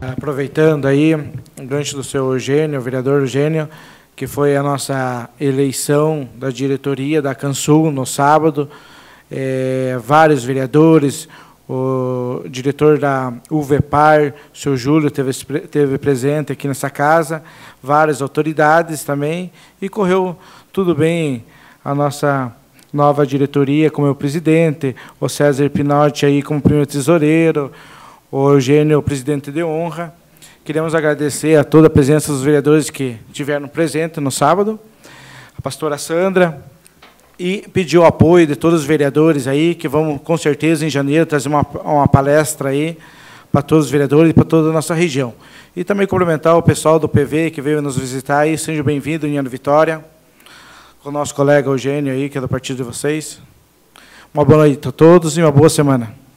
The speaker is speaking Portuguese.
Aproveitando aí o do seu Eugênio, vereador Eugênio, que foi a nossa eleição da diretoria da Cansul no sábado, é, vários vereadores, o diretor da UVPAR, o seu Júlio, teve, teve presente aqui nessa casa, várias autoridades também, e correu tudo bem a nossa nova diretoria, como é o presidente, o César Pinotti aí como primeiro tesoureiro, o Eugênio presidente de honra. Queremos agradecer a toda a presença dos vereadores que tiveram presente no sábado, a pastora Sandra, e pedir o apoio de todos os vereadores aí, que vamos, com certeza, em janeiro, trazer uma, uma palestra aí para todos os vereadores e para toda a nossa região. E também cumprimentar o pessoal do PV que veio nos visitar aí. Seja bem vindo União Vitória, com o nosso colega Eugênio aí, que é do partido de vocês. Uma boa noite a todos e uma boa semana.